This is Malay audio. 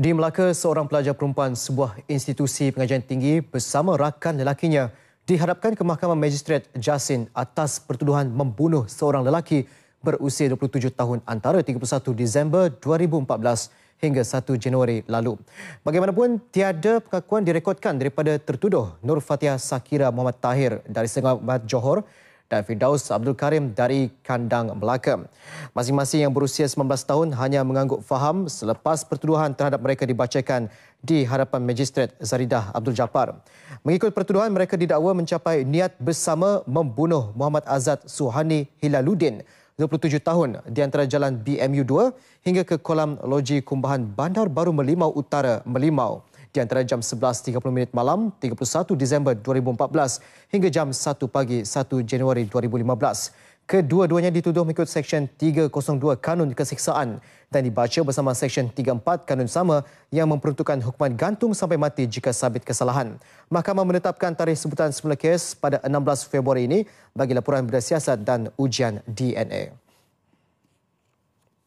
Di Melaka, seorang pelajar perempuan sebuah institusi pengajian tinggi bersama rakan lelakinya diharapkan ke Mahkamah Magistrat Jasin atas pertuduhan membunuh seorang lelaki berusia 27 tahun antara 31 Disember 2014 hingga 1 Januari lalu. Bagaimanapun, tiada pengakuan direkodkan daripada tertuduh Nur Fatia Sakira Muhammad Tahir dari Sengah Johor dan Firdaus Abdul Karim dari Kandang Melaka. Masing-masing yang berusia 19 tahun hanya mengangguk faham selepas pertuduhan terhadap mereka dibacakan di hadapan Magistrat Zaridah Abdul Jabbar. Mengikut pertuduhan, mereka didakwa mencapai niat bersama membunuh Muhammad Azad Suhani Hilaluddin, 27 tahun di antara jalan BMU 2 hingga ke kolam loji kumbahan Bandar Baru Melimau Utara, Melimau di antara jam 11.30 malam 31 Disember 2014 hingga jam 1 pagi 1 Januari 2015. Kedua-duanya dituduh mengikut Seksyen 302 Kanun Kesiksaan dan dibaca bersama Seksyen 34 Kanun Sama yang memperuntukkan hukuman gantung sampai mati jika sabit kesalahan. Mahkamah menetapkan tarikh sebutan semula kes pada 16 Februari ini bagi laporan berdasiasat dan ujian DNA.